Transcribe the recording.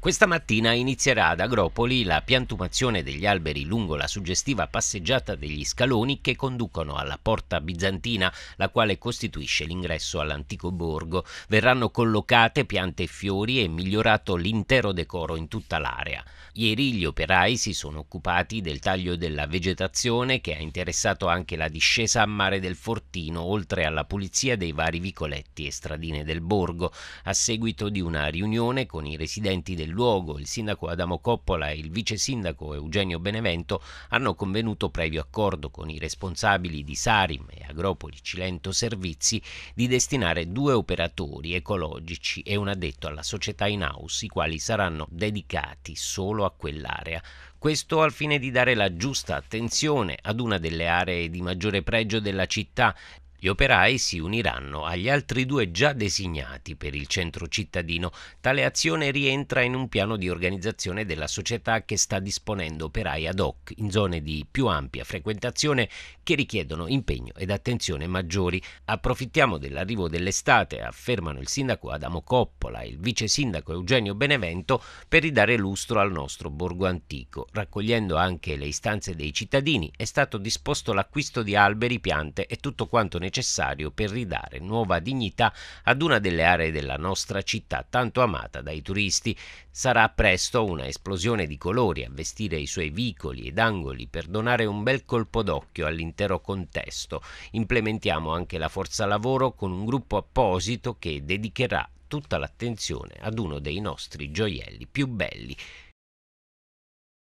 Questa mattina inizierà ad Agropoli la piantumazione degli alberi lungo la suggestiva passeggiata degli scaloni che conducono alla porta bizantina, la quale costituisce l'ingresso all'antico borgo. Verranno collocate piante e fiori e migliorato l'intero decoro in tutta l'area. Ieri gli operai si sono occupati del taglio della vegetazione che ha interessato anche la discesa a mare del Fortino, oltre alla pulizia dei vari vicoletti e stradine del borgo, a seguito di una riunione con i residenti del luogo, il sindaco Adamo Coppola e il vice sindaco Eugenio Benevento hanno convenuto previo accordo con i responsabili di Sarim e Agropoli Cilento Servizi di destinare due operatori ecologici e un addetto alla società in house, i quali saranno dedicati solo a quell'area. Questo al fine di dare la giusta attenzione ad una delle aree di maggiore pregio della città, gli operai si uniranno agli altri due già designati per il centro cittadino. Tale azione rientra in un piano di organizzazione della società che sta disponendo operai ad hoc in zone di più ampia frequentazione che richiedono impegno ed attenzione maggiori. Approfittiamo dell'arrivo dell'estate, affermano il sindaco Adamo Coppola e il vice sindaco Eugenio Benevento, per ridare lustro al nostro borgo antico. Raccogliendo anche le istanze dei cittadini, è stato disposto l'acquisto di alberi, piante e tutto quanto necessario necessario per ridare nuova dignità ad una delle aree della nostra città tanto amata dai turisti. Sarà presto una esplosione di colori a vestire i suoi vicoli ed angoli per donare un bel colpo d'occhio all'intero contesto. Implementiamo anche la forza lavoro con un gruppo apposito che dedicherà tutta l'attenzione ad uno dei nostri gioielli più belli,